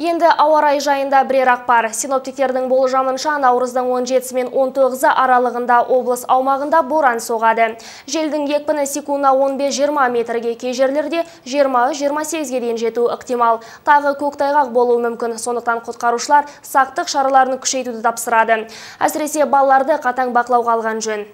Енді ауа райы жайында бірер ақпар. Синоптиктердің болжамынша наурыздың 17 мен 19-ы аралығында облыс аумағында боран соғады. Желдің екпіні секунда 15-20 метрге кей жерлерде 20-28-ге дейін жету ықтимал. Тағы көктайғақ болуы мүмкін. Сондықтан құтқарушылар сақтық шараларын күшейтуді тапсырады. Әсіресе балаларды қатаң бақылауға алған жөн.